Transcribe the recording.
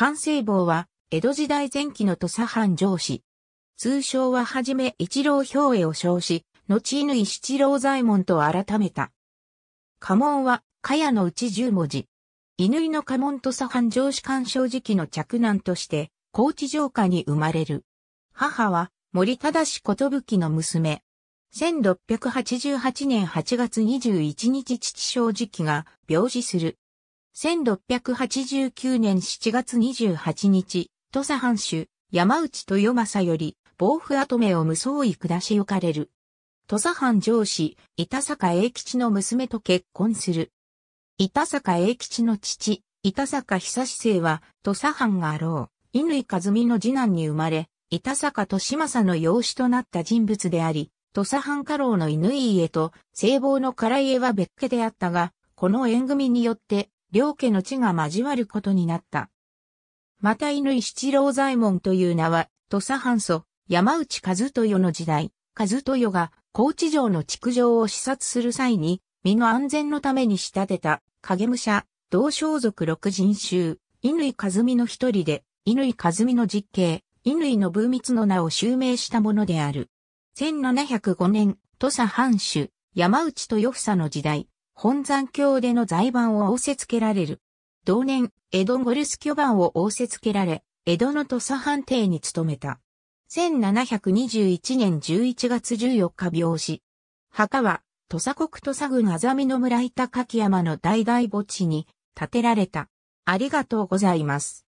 関西坊は、江戸時代前期の土佐藩上司。通称ははじめ一郎兵衛を称し、後犬七郎左衛門と改めた。家紋は、茅のうち十文字。犬の家紋土佐藩上司干渉時期の着難として、高知城下に生まれる。母は、森忠寿の娘。1688年8月21日父正直が病死する。1689年7月28日、土佐藩主、山内豊政より、暴風跡目を無双位下し行かれる。土佐藩上司、板坂英吉の娘と結婚する。板坂英吉の父、板坂久志生は、土佐藩があろう、乾和美の次男に生まれ、板坂ま政の養子となった人物であり、土佐藩家老の乾家と、聖望の唐家は別家であったが、この縁組によって、両家の地が交わることになった。また乾七郎左衛門という名は、土佐藩祖、山内和豊の時代、和豊が高知城の築城を視察する際に、身の安全のために仕立てた、影武者、同装族六人衆、乾和美の一人で、乾和美の実刑、乾の分密の名を襲名したものである。1705年、土佐藩主、山内豊房の時代、本山峡での財盤を仰せつけられる。同年、江戸ゴルス巨番を仰せつけられ、江戸の土佐藩邸に勤めた。1721年11月14日病死。墓は、土佐国土佐郡あざみの村板柿山の大々墓地に建てられた。ありがとうございます。